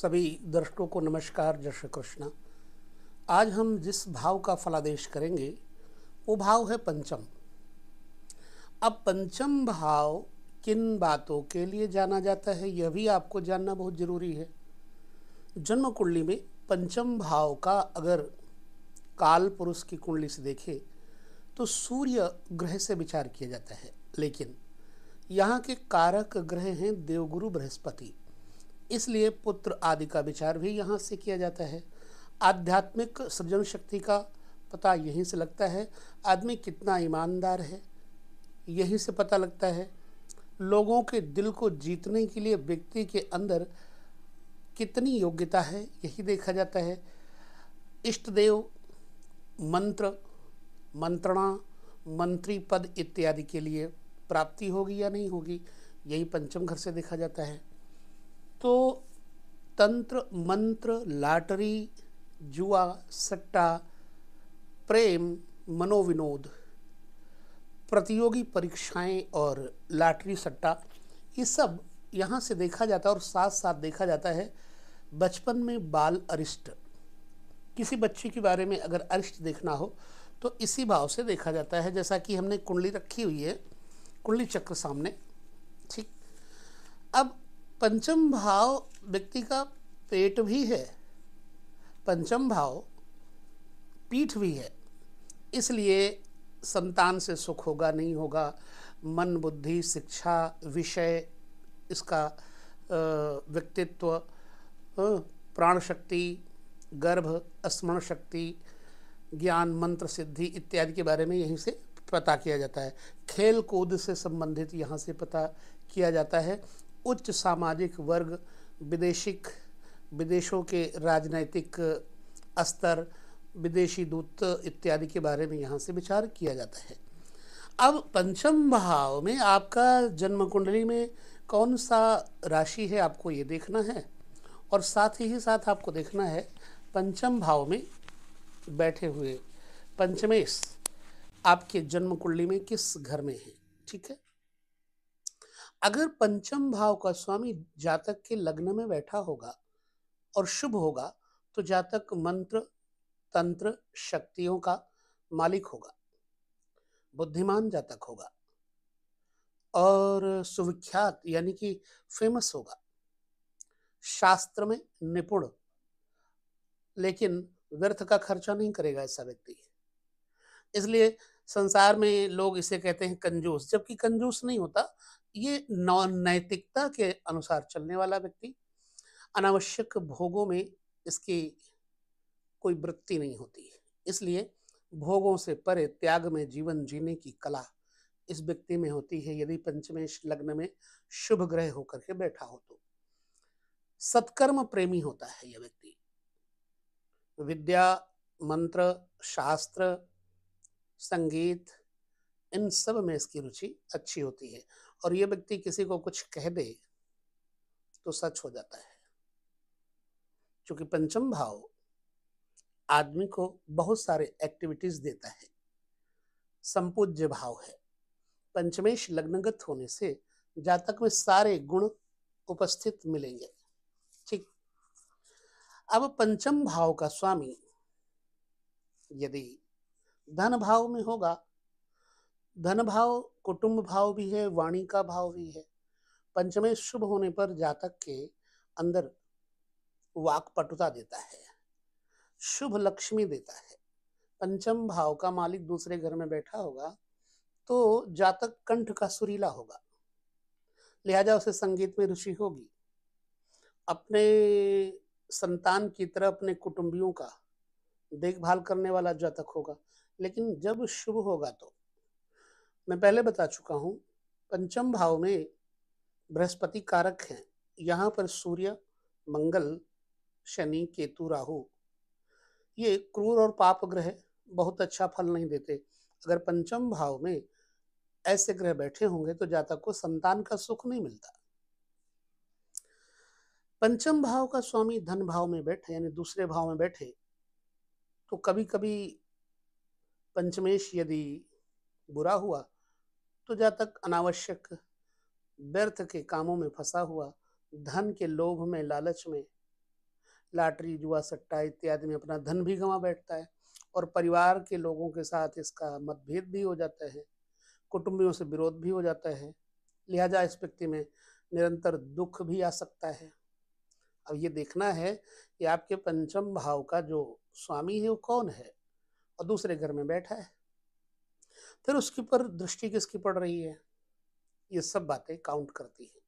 सभी दर्शकों को नमस्कार जय श्री कृष्ण आज हम जिस भाव का फलादेश करेंगे वो भाव है पंचम अब पंचम भाव किन बातों के लिए जाना जाता है यह भी आपको जानना बहुत ज़रूरी है जन्म कुंडली में पंचम भाव का अगर काल पुरुष की कुंडली से देखें तो सूर्य ग्रह से विचार किया जाता है लेकिन यहाँ के कारक ग्रह हैं देवगुरु बृहस्पति इसलिए पुत्र आदि का विचार भी यहाँ से किया जाता है आध्यात्मिक सृजन शक्ति का पता यहीं से लगता है आदमी कितना ईमानदार है यहीं से पता लगता है लोगों के दिल को जीतने के लिए व्यक्ति के अंदर कितनी योग्यता है यही देखा जाता है इष्ट देव मंत्र मंत्रणा मंत्री पद इत्यादि के लिए प्राप्ति होगी या नहीं होगी यही पंचम घर से देखा जाता है तो तंत्र मंत्र लाटरी जुआ सट्टा प्रेम मनोविनोद प्रतियोगी परीक्षाएं और लाटरी सट्टा ये सब यहाँ से देखा जाता है और साथ साथ देखा जाता है बचपन में बाल अरिष्ट किसी बच्चे के बारे में अगर अरिष्ट देखना हो तो इसी भाव से देखा जाता है जैसा कि हमने कुंडली रखी हुई है कुंडली चक्र सामने पंचम भाव व्यक्ति का पेट भी है पंचम भाव पीठ भी है इसलिए संतान से सुख होगा नहीं होगा मन बुद्धि शिक्षा विषय इसका व्यक्तित्व प्राण शक्ति गर्भ स्मरण शक्ति ज्ञान मंत्र सिद्धि इत्यादि के बारे में यहीं से पता किया जाता है खेल कूद से संबंधित यहाँ से पता किया जाता है उच्च सामाजिक वर्ग विदेशिक विदेशों के राजनैतिक स्तर विदेशी दूत इत्यादि के बारे में यहाँ से विचार किया जाता है अब पंचम भाव में आपका जन्म कुंडली में कौन सा राशि है आपको ये देखना है और साथ ही साथ आपको देखना है पंचम भाव में बैठे हुए पंचमेश आपके जन्म कुंडली में किस घर में है ठीक है अगर पंचम भाव का स्वामी जातक के लग्न में बैठा होगा और शुभ होगा तो जातक मंत्र तंत्र शक्तियों का मालिक होगा बुद्धिमान जातक होगा और सुविख्यात यानी कि फेमस होगा शास्त्र में निपुण लेकिन व्यर्थ का खर्चा नहीं करेगा ऐसा व्यक्ति इसलिए संसार में लोग इसे कहते हैं कंजूस जबकि कंजूस नहीं होता ये नैतिकता के अनुसार चलने वाला व्यक्ति अनावश्यक भोगों में इसकी कोई वृत्ति नहीं होती इसलिए भोगों से परे त्याग में जीवन जीने की कला इस व्यक्ति में होती है यदि पंचमेश लग्न में शुभ ग्रह होकर के बैठा हो तो सत्कर्म प्रेमी होता है यह व्यक्ति विद्या मंत्र शास्त्र संगीत इन सब में इसकी रुचि अच्छी होती है और ये व्यक्ति किसी को कुछ कह दे तो सच हो जाता है क्योंकि पंचम भाव आदमी को बहुत सारे एक्टिविटीज देता है संपूज्य भाव है पंचमेश लग्नगत होने से जातक में सारे गुण उपस्थित मिलेंगे ठीक अब पंचम भाव का स्वामी यदि धन भाव में होगा धन भाव कुटुंब भाव भी है वाणी का भाव भी है पंचमे शुभ होने पर जातक के अंदर वाक पटुता देता है शुभ लक्ष्मी देता है पंचम भाव का मालिक दूसरे घर में बैठा होगा तो जातक कंठ का सुरीला होगा लिहाजा उसे संगीत में रुचि होगी अपने संतान की तरह अपने कुटुंबियों का देखभाल करने वाला जातक होगा लेकिन जब शुभ होगा तो मैं पहले बता चुका हूं पंचम भाव में बृहस्पति कारक हैं यहाँ पर सूर्य मंगल शनि केतु राहु ये क्रूर और पाप ग्रह बहुत अच्छा फल नहीं देते अगर पंचम भाव में ऐसे ग्रह बैठे होंगे तो जातक को संतान का सुख नहीं मिलता पंचम भाव का स्वामी धन भाव में बैठे यानी दूसरे भाव में बैठे तो कभी कभी पंचमेश यदि बुरा हुआ तो जा तक अनावश्यक व्यर्थ के कामों में फंसा हुआ धन के लोभ में लालच में लाटरी जुआ सट्टा इत्यादि में अपना धन भी गंवा बैठता है और परिवार के लोगों के साथ इसका मतभेद भी हो जाता है कुटुंबियों से विरोध भी हो जाता है लिहाजा इस व्यक्ति में निरंतर दुख भी आ सकता है अब ये देखना है कि आपके पंचम भाव का जो स्वामी है वो कौन है और दूसरे घर में बैठा है फिर उसके पर दृष्टि किसकी पड़ रही है ये सब बातें काउंट करती हैं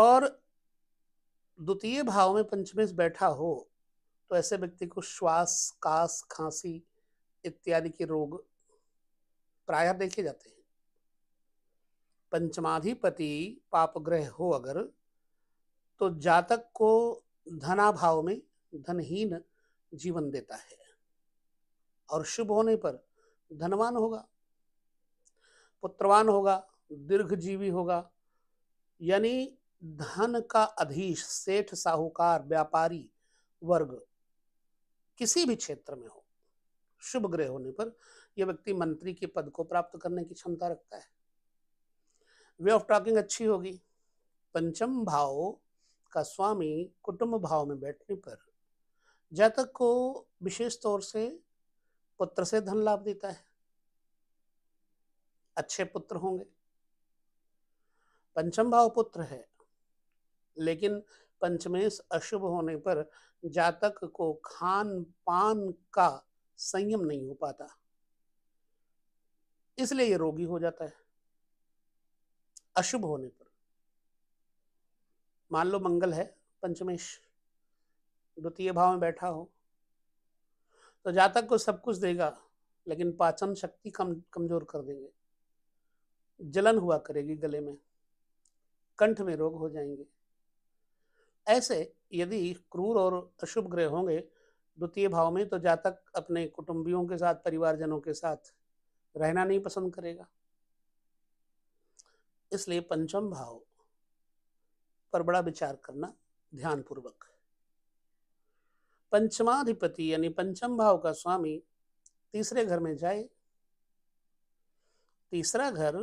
और द्वितीय भाव में पंचमेश बैठा हो तो ऐसे व्यक्ति को श्वास कास खांसी इत्यादि के रोग प्रायः देखे जाते हैं पंचमाधिपति पापग्रह हो अगर तो जातक को धनाभाव में धनहीन जीवन देता है और शुभ होने पर धनवान होगा पुत्रवान होगा दीर्घजीवी होगा यानी धन का अधीश सेठ साहूकार व्यापारी वर्ग किसी भी क्षेत्र में हो शुभ ग्रह होने पर यह व्यक्ति मंत्री के पद को प्राप्त करने की क्षमता रखता है वे ऑफ टॉकिंग अच्छी होगी पंचम भाव का स्वामी कुटुंब भाव में बैठने पर जातक को विशेष तौर से पुत्र से धन लाभ देता है अच्छे पुत्र होंगे पंचम भाव पुत्र है लेकिन पंचमेश अशुभ होने पर जातक को खान पान का संयम नहीं हो पाता इसलिए ये रोगी हो जाता है अशुभ होने पर मान लो मंगल है पंचमेश द्वितीय भाव में बैठा हो तो जातक को सब कुछ देगा लेकिन पाचन शक्ति कम कमजोर कर देंगे जलन हुआ करेगी गले में कंठ में रोग हो जाएंगे ऐसे यदि क्रूर और अशुभ ग्रह होंगे द्वितीय भाव में तो जातक अपने कुटुंबियों के साथ परिवारजनों के साथ रहना नहीं पसंद करेगा इसलिए पंचम भाव पर बड़ा विचार करना ध्यानपूर्वक पंचमाधिपति यानी पंचम भाव का स्वामी तीसरे घर में जाए तीसरा घर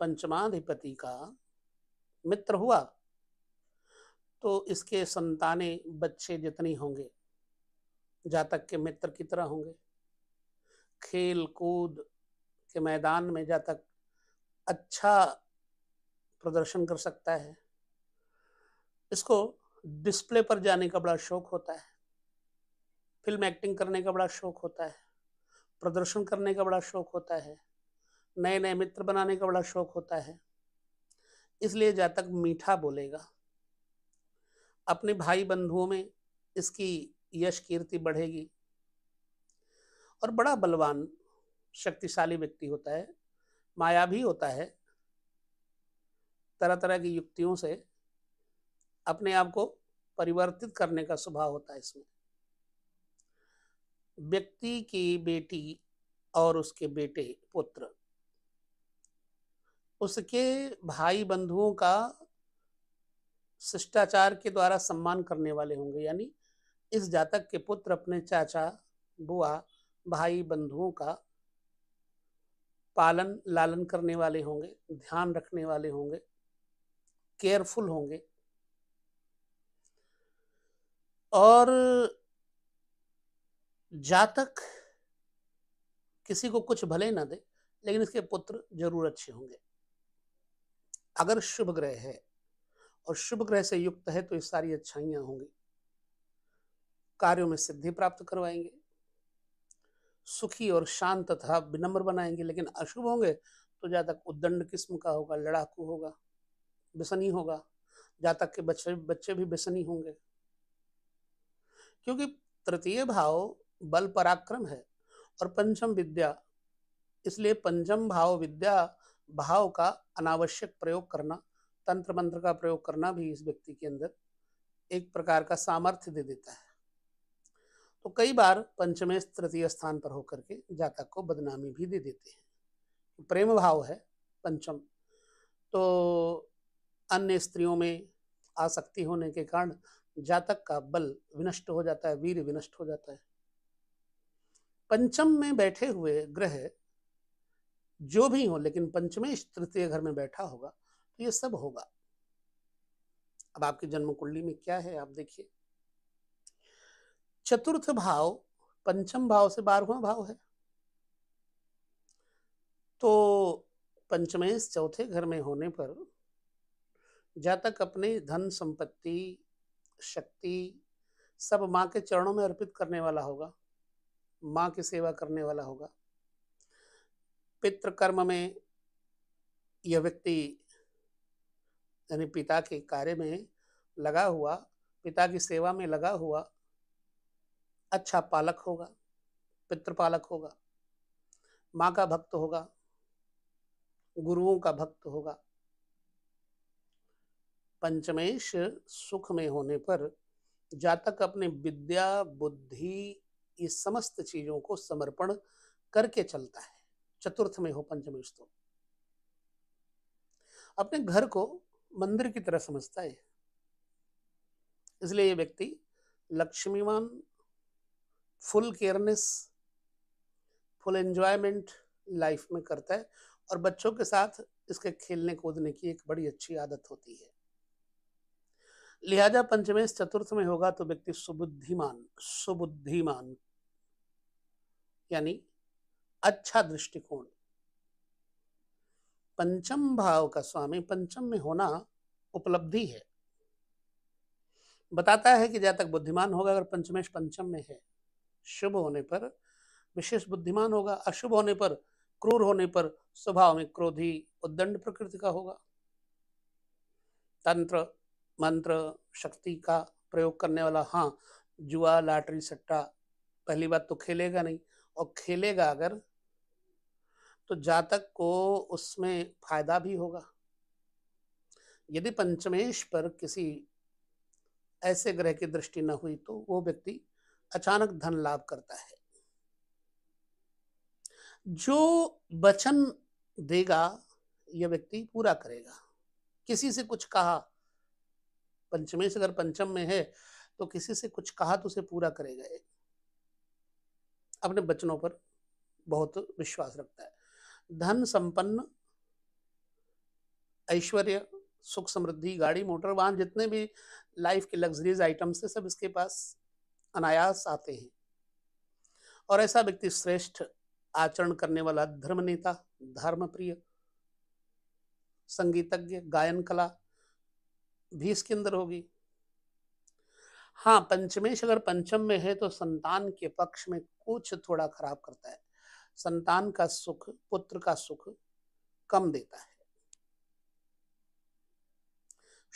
पंचमाधिपति का मित्र हुआ तो इसके संताने बच्चे जितनी होंगे जातक के मित्र की तरह होंगे खेल कूद के मैदान में जातक अच्छा प्रदर्शन कर सकता है इसको डिस्प्ले पर जाने का बड़ा शौक होता है फिल्म एक्टिंग करने का बड़ा शौक होता है प्रदर्शन करने का बड़ा शौक होता है नए नए मित्र बनाने का बड़ा शौक होता है इसलिए जातक मीठा बोलेगा अपने भाई बंधुओं में इसकी यश कीर्ति बढ़ेगी और बड़ा बलवान शक्तिशाली व्यक्ति होता है माया भी होता है तरह तरह की युक्तियों से अपने आप को परिवर्तित करने का स्वभाव होता है इसमें व्यक्ति की बेटी और उसके बेटे पुत्र उसके भाई बंधुओं का शिष्टाचार के द्वारा सम्मान करने वाले होंगे यानी इस जातक के पुत्र अपने चाचा बुआ भाई बंधुओं का पालन लालन करने वाले होंगे ध्यान रखने वाले होंगे केयरफुल होंगे और जातक किसी को कुछ भले ना दे लेकिन इसके पुत्र जरूर अच्छे होंगे अगर शुभ ग्रह है और शुभ ग्रह से युक्त है तो ये सारी अच्छाइयां होंगी कार्यों में सिद्धि प्राप्त करवाएंगे सुखी और शांत तथा विनम्र बनाएंगे लेकिन अशुभ होंगे तो जातक उद्दंड किस्म का होगा लड़ाकू होगा बिसनी होगा जातक के बच्चे बच्चे भी बिसनी होंगे क्योंकि तृतीय भाव बल पराक्रम है और पंचम विद्या इसलिए पंचम भाव विद्या भाव का अनावश्यक प्रयोग करना तंत्र मंत्र का प्रयोग करना भी इस व्यक्ति के अंदर एक प्रकार का सामर्थ्य दे देता है तो कई बार पंचमेश तृतीय स्थान पर होकर के जातक को बदनामी भी दे देते हैं प्रेम भाव है पंचम तो अन्य स्त्रियों में आसक्ति होने के कारण जातक का बल विनष्ट हो जाता है वीर विनष्ट हो जाता है पंचम में बैठे हुए ग्रह जो भी हो लेकिन पंचमेश तृतीय घर में बैठा होगा तो ये सब होगा अब आपकी जन्म कुंडली में क्या है आप देखिए चतुर्थ भाव पंचम भाव से बारहवा भाव है तो पंचमेश चौथे घर में होने पर जातक अपने धन संपत्ति शक्ति सब माँ के चरणों में अर्पित करने वाला होगा माँ की सेवा करने वाला होगा पितृकर्म में यह व्यक्ति यानी पिता के कार्य में लगा हुआ पिता की सेवा में लगा हुआ अच्छा पालक होगा पितृपालक होगा माँ का भक्त होगा गुरुओं का भक्त होगा पंचमेश सुख में होने पर जातक अपने विद्या बुद्धि ये समस्त चीजों को समर्पण करके चलता है चतुर्थ में हो पंचम स्तोक अपने घर को मंदिर की तरह समझता है इसलिए ये व्यक्ति लक्ष्मीवान full careness full enjoyment life में करता है और बच्चों के साथ इसके खेलने कूदने की एक बड़ी अच्छी आदत होती है लिहाजा पंचमेश चतुर्थ में होगा तो व्यक्ति सुबुद्धिमान सुबुद्धिमान यानी अच्छा दृष्टिकोण पंचम भाव का स्वामी पंचम में होना उपलब्धि है बताता है कि जहां तक बुद्धिमान होगा अगर पंचमेश पंचम में है शुभ होने पर विशेष बुद्धिमान होगा अशुभ होने पर क्रूर होने पर स्वभाव में क्रोधी उद्दंड प्रकृति का होगा तंत्र मंत्र शक्ति का प्रयोग करने वाला हाँ जुआ लाटरी सट्टा पहली बात तो खेलेगा नहीं और खेलेगा अगर तो जातक को उसमें फायदा भी होगा यदि पंचमेश पर किसी ऐसे ग्रह की दृष्टि न हुई तो वो व्यक्ति अचानक धन लाभ करता है जो वचन देगा यह व्यक्ति पूरा करेगा किसी से कुछ कहा से अगर पंचम में है तो किसी से कुछ कहा तो उसे पूरा करेगा ये अपने बचनों पर बहुत विश्वास रखता है धन संपन्न ऐश्वर्य सुख समृद्धि गाड़ी मोटर वाहन जितने भी लाइफ के लग्जरीज आइटम्स है सब इसके पास अनायास आते हैं और ऐसा व्यक्ति श्रेष्ठ आचरण करने वाला धर्म नेता धर्म प्रिय संगीतज्ञ गायन कला भी इसके अंदर होगी हाँ पंचमेश अगर पंचम में है तो संतान के पक्ष में कुछ थोड़ा खराब करता है संतान का सुख पुत्र का सुख कम देता है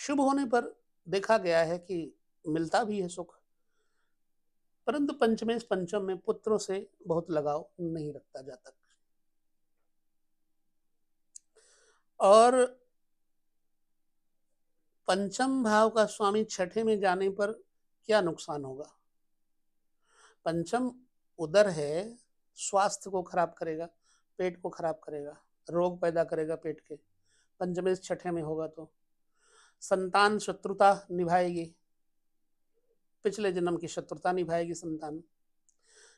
शुभ होने पर देखा गया है कि मिलता भी है सुख परंतु पंचमेश पंचम में पुत्रों से बहुत लगाव नहीं रखता जाता और पंचम भाव का स्वामी छठे में जाने पर क्या नुकसान होगा पंचम उदर है स्वास्थ्य को खराब करेगा पेट को खराब करेगा रोग पैदा करेगा पेट के पंचमेश छठे में होगा तो संतान शत्रुता निभाएगी पिछले जन्म की शत्रुता निभाएगी संतान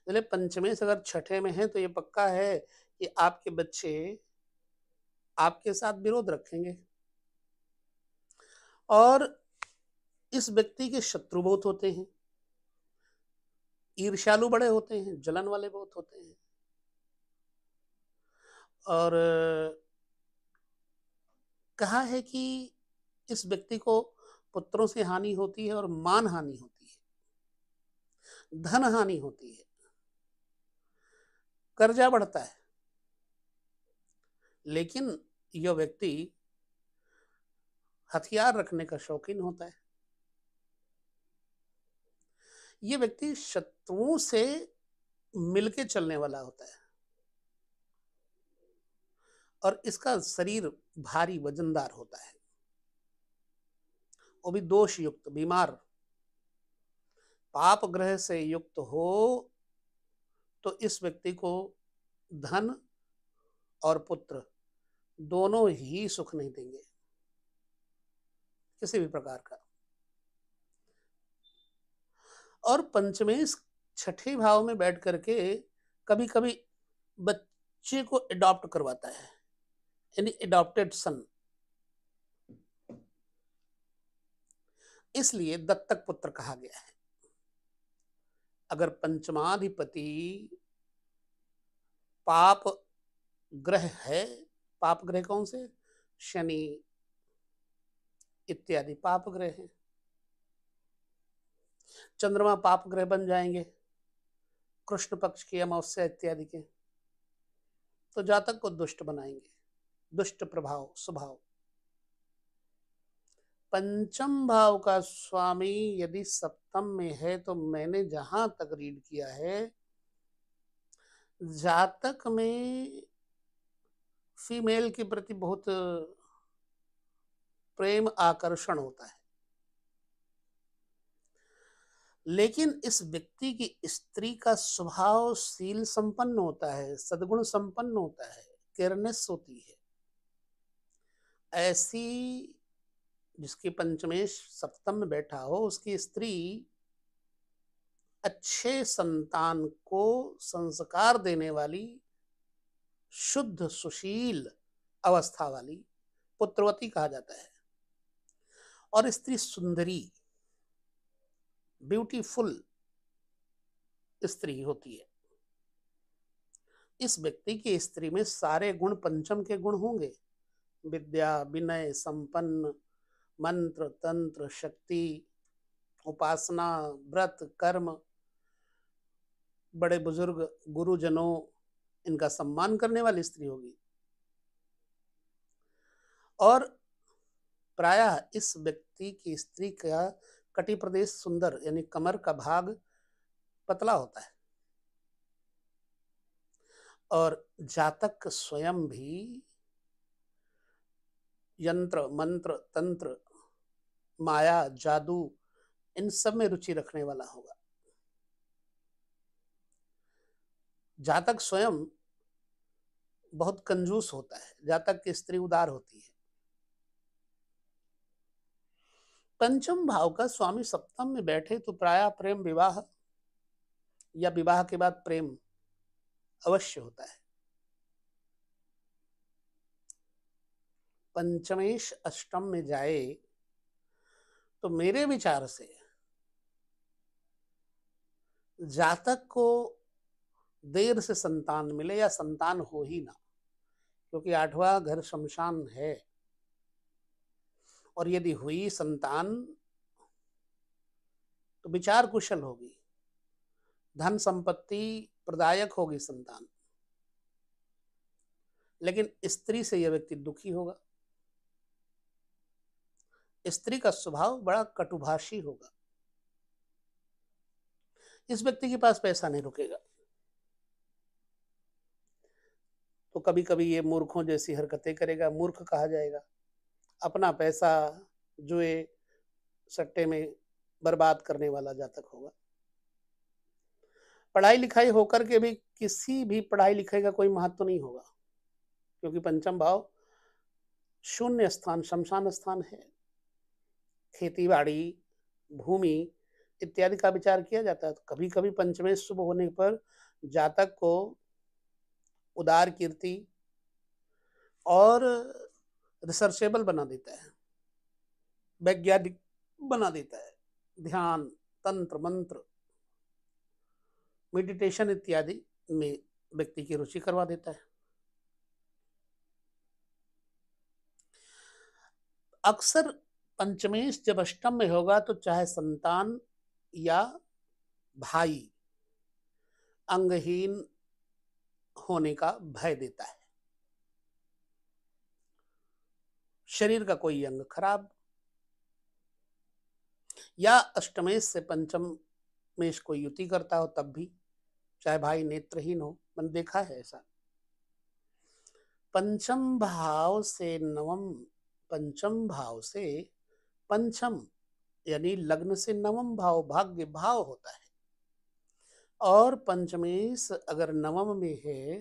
चले पंचमेश अगर छठे में है तो ये पक्का है कि आपके बच्चे आपके साथ विरोध रखेंगे और इस व्यक्ति के शत्रु बहुत होते हैं ईर्ष्यालु बड़े होते हैं जलन वाले बहुत होते हैं और कहा है कि इस व्यक्ति को पुत्रों से हानि होती है और मान हानि होती है धन हानि होती है कर्जा बढ़ता है लेकिन यह व्यक्ति हथियार रखने का शौकीन होता है ये व्यक्ति शत्रुओं से मिलके चलने वाला होता है और इसका शरीर भारी वजनदार होता है वो भी दोष युक्त बीमार पाप ग्रह से युक्त हो तो इस व्यक्ति को धन और पुत्र दोनों ही सुख नहीं देंगे किसी भी प्रकार का और पंचमेश छठे भाव में बैठ करके कभी कभी बच्चे को एडॉप्ट करवाता है यानी एडॉप्टेड सन इसलिए दत्तक पुत्र कहा गया है अगर पंचमाधिपति पाप ग्रह है पाप ग्रह कौन से शनि इत्यादि पाप ग्रह हैं चंद्रमा पाप ग्रह बन जाएंगे कृष्ण पक्ष की अमावस्या इत्यादि के तो जातक को दुष्ट बनाएंगे दुष्ट प्रभाव स्वभाव पंचम भाव का स्वामी यदि सप्तम में है तो मैंने जहां तक रीड किया है जातक में फीमेल के प्रति बहुत प्रेम आकर्षण होता है लेकिन इस व्यक्ति की स्त्री का स्वभाव शील संपन्न होता है सदगुण संपन्न होता है केयरनेस होती है ऐसी जिसकी पंचमेश सप्तम में बैठा हो उसकी स्त्री अच्छे संतान को संस्कार देने वाली शुद्ध सुशील अवस्था वाली पुत्रवती कहा जाता है और स्त्री सुंदरी ब्यूटीफुल स्त्री होती है इस व्यक्ति की स्त्री में सारे गुण पंचम के गुण होंगे विद्या विनय संपन्न मंत्र तंत्र शक्ति उपासना व्रत कर्म बड़े बुजुर्ग गुरुजनों इनका सम्मान करने वाली स्त्री होगी और प्रायः इस व्यक्ति की स्त्री का कटी प्रदेश सुंदर यानी कमर का भाग पतला होता है और जातक स्वयं भी यंत्र मंत्र तंत्र माया जादू इन सब में रुचि रखने वाला होगा जातक स्वयं बहुत कंजूस होता है जातक की स्त्री उदार होती है पंचम भाव का स्वामी सप्तम में बैठे तो प्राय प्रेम विवाह या विवाह के बाद प्रेम अवश्य होता है पंचमेश अष्टम में जाए तो मेरे विचार से जातक को देर से संतान मिले या संतान हो ही ना क्योंकि आठवां घर शमशान है और यदि हुई संतान तो विचार कुशल होगी धन संपत्ति प्रदायक होगी संतान लेकिन स्त्री से यह व्यक्ति दुखी होगा स्त्री का स्वभाव बड़ा कटुभाषी होगा इस व्यक्ति के पास पैसा नहीं रुकेगा तो कभी कभी ये मूर्खों जैसी हरकतें करेगा मूर्ख कहा जाएगा अपना पैसा जुए सट्टे में बर्बाद करने वाला जातक होगा पढ़ाई लिखाई होकर के भी किसी भी पढ़ाई लिखाई का कोई महत्व तो नहीं होगा क्योंकि पंचम भाव शून्य स्थान शमशान स्थान है खेती बाड़ी भूमि इत्यादि का विचार किया जाता है तो कभी कभी पंचमे शुभ होने पर जातक को उदार कीर्ति और रिसर्चेबल बना देता है वैज्ञानिक बना देता है ध्यान तंत्र मंत्र मेडिटेशन इत्यादि में व्यक्ति की रुचि करवा देता है अक्सर पंचमेश जब अष्टम में होगा तो चाहे संतान या भाई अंगहीन होने का भय देता है शरीर का कोई अंग खराब या अष्टमेश से पंचम मेश को युति करता हो तब भी चाहे भाई नेत्रहीन हो मैंने देखा है ऐसा पंचम भाव से नवम पंचम भाव से पंचम यानी लग्न से नवम भाव भाग्य भाव होता है और पंचमेश अगर नवम में है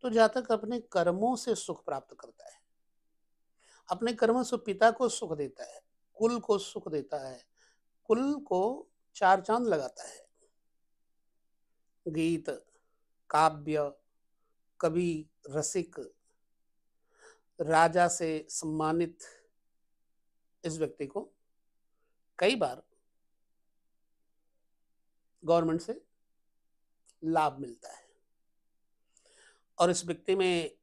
तो जातक अपने कर्मों से सुख प्राप्त करता है अपने कर्म से पिता को सुख देता है कुल को सुख देता है कुल को चार चांद लगाता है गीत काव्य कवि रसिक राजा से सम्मानित इस व्यक्ति को कई बार गवर्नमेंट से लाभ मिलता है और इस व्यक्ति में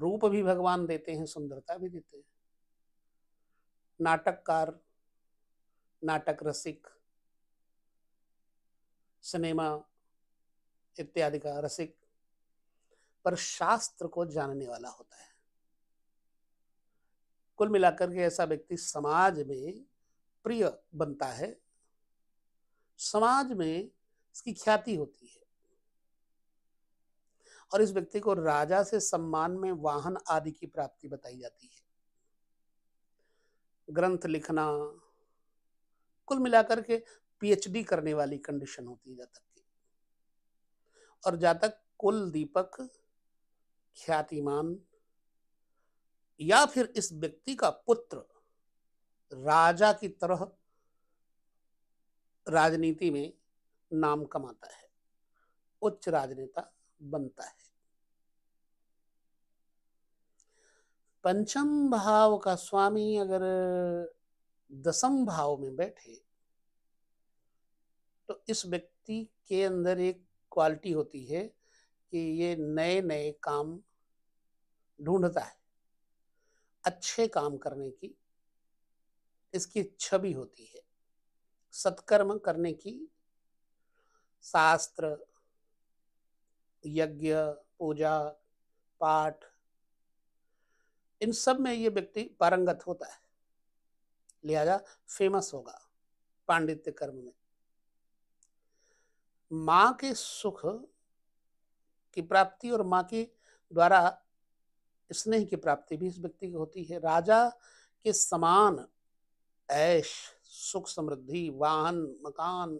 रूप भी भगवान देते हैं सुंदरता भी देते हैं नाटककार नाटक रसिक सिनेमा इत्यादि का रसिक पर शास्त्र को जानने वाला होता है कुल मिलाकर के ऐसा व्यक्ति समाज में प्रिय बनता है समाज में इसकी ख्याति होती है और इस व्यक्ति को राजा से सम्मान में वाहन आदि की प्राप्ति बताई जाती है ग्रंथ लिखना कुल मिलाकर के पीएचडी करने वाली कंडीशन होती है जातक की और जातक कुल दीपक ख्यातिमान या फिर इस व्यक्ति का पुत्र राजा की तरह राजनीति में नाम कमाता है उच्च राजनेता बनता है पंचम भाव का स्वामी अगर दसम भाव में बैठे तो इस व्यक्ति के अंदर एक क्वालिटी होती है कि ये नए नए काम ढूंढता है अच्छे काम करने की इसकी छवि होती है सत्कर्म करने की शास्त्र यज्ञ पूजा पाठ इन सब में ये व्यक्ति पारंगत होता है लिहाजा फेमस होगा पांडित्य कर्म में माँ के सुख की प्राप्ति और माँ के द्वारा स्नेह की प्राप्ति भी इस व्यक्ति की होती है राजा के समान ऐश सुख समृद्धि वाहन मकान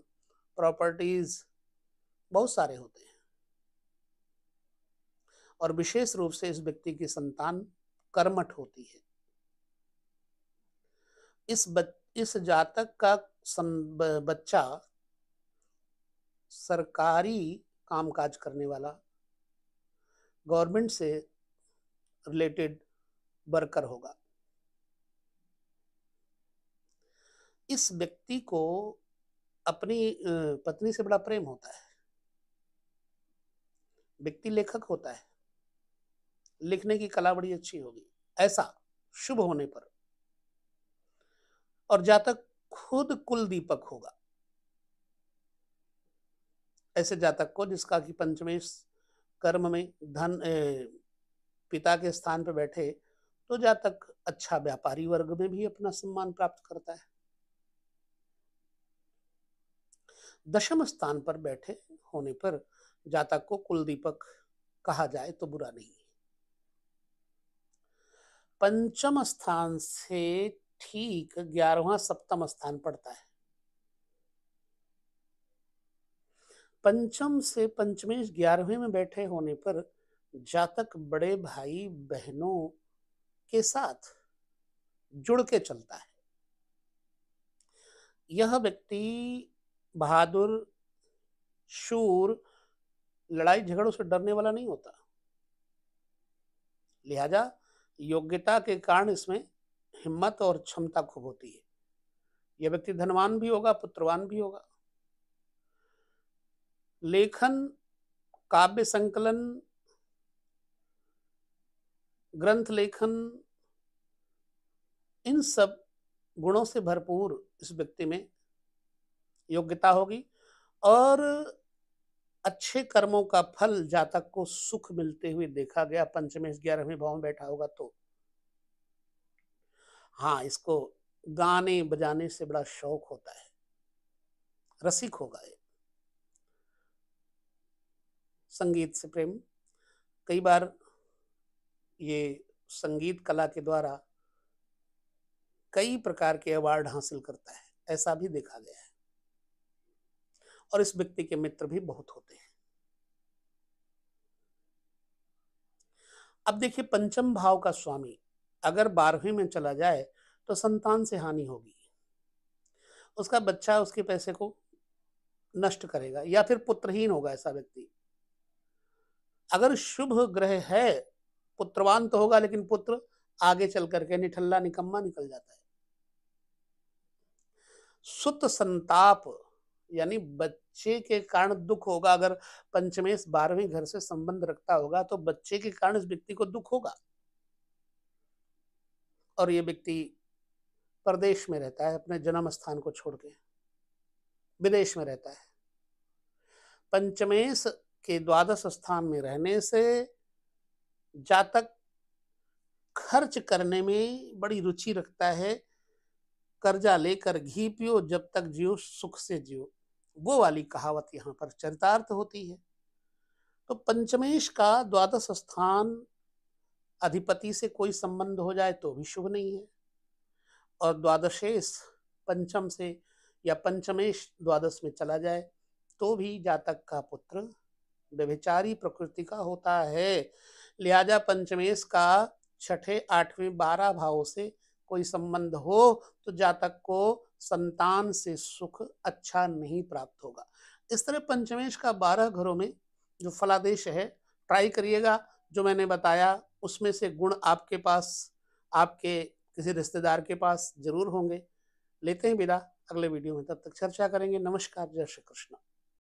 प्रॉपर्टीज बहुत सारे होते हैं और विशेष रूप से इस व्यक्ति की संतान कर्मठ होती है इस बच, इस जातक का सं, बच्चा सरकारी कामकाज करने वाला गवर्नमेंट से रिलेटेड वर्कर होगा इस व्यक्ति को अपनी पत्नी से बड़ा प्रेम होता है व्यक्ति लेखक होता है लिखने की कला बड़ी अच्छी होगी ऐसा शुभ होने पर और जातक खुद कुल दीपक होगा ऐसे जातक को जिसका कि पंचमेश कर्म में धन ए, पिता के स्थान पर बैठे तो जातक अच्छा व्यापारी वर्ग में भी अपना सम्मान प्राप्त करता है दशम स्थान पर बैठे होने पर जातक को कुलदीपक कहा जाए तो बुरा नहीं है पंचम स्थान से ठीक ग्यारहवा सप्तम स्थान पड़ता है पंचम से पंचमेश ग्यारहवें में बैठे होने पर जातक बड़े भाई बहनों के साथ जुड़ के चलता है यह व्यक्ति बहादुर शूर लड़ाई झगड़ों से डरने वाला नहीं होता लिहाजा योग्यता के कारण इसमें हिम्मत और क्षमता खूब होती है यह व्यक्ति धनवान भी होगा पुत्रवान भी होगा लेखन काव्य संकलन ग्रंथ लेखन इन सब गुणों से भरपूर इस व्यक्ति में योग्यता होगी और अच्छे कर्मों का फल जातक को सुख मिलते हुए देखा गया पंचमेश ग्यारहवें भाव में बैठा होगा तो हाँ इसको गाने बजाने से बड़ा शौक होता है रसिक होगा ये संगीत से प्रेम कई बार ये संगीत कला के द्वारा कई प्रकार के अवार्ड हासिल करता है ऐसा भी देखा गया है और इस व्यक्ति के मित्र भी बहुत होते हैं अब देखिए पंचम भाव का स्वामी अगर बारहवीं में चला जाए तो संतान से हानि होगी उसका बच्चा उसके पैसे को नष्ट करेगा या फिर पुत्रहीन होगा ऐसा व्यक्ति अगर शुभ ग्रह है पुत्रवान तो होगा लेकिन पुत्र आगे चल करके निठल्ला निकम्मा निकल जाता है सुत संताप यानी बच्चे के कारण दुख होगा अगर पंचमेश बारहवें घर से संबंध रखता होगा तो बच्चे के कारण इस व्यक्ति को दुख होगा और ये व्यक्ति प्रदेश में रहता है अपने जन्म स्थान को छोड़ के विदेश में रहता है पंचमेश के द्वादश स्थान में रहने से जातक खर्च करने में बड़ी रुचि रखता है कर्जा लेकर घी पियो जब तक जियो सुख से जियो वो वाली कहावत यहाँ पर चरितार्थ होती है तो पंचमेश का द्वादश स्थान अधिपति से कोई संबंध हो जाए तो भी शुभ नहीं है और द्वादशेश पंचम से या पंचमेश द्वादश में चला जाए तो भी जातक का पुत्र व्यभिचारी प्रकृति का होता है लिहाजा पंचमेश का छठे आठवें बारह भावों से कोई संबंध हो तो जातक को संतान से सुख अच्छा नहीं प्राप्त होगा इस तरह पंचमेश का बारह घरों में जो फलादेश है ट्राई करिएगा जो मैंने बताया उसमें से गुण आपके पास आपके किसी रिश्तेदार के पास जरूर होंगे लेते हैं विदा अगले वीडियो में तब तक चर्चा करेंगे नमस्कार जय श्री कृष्ण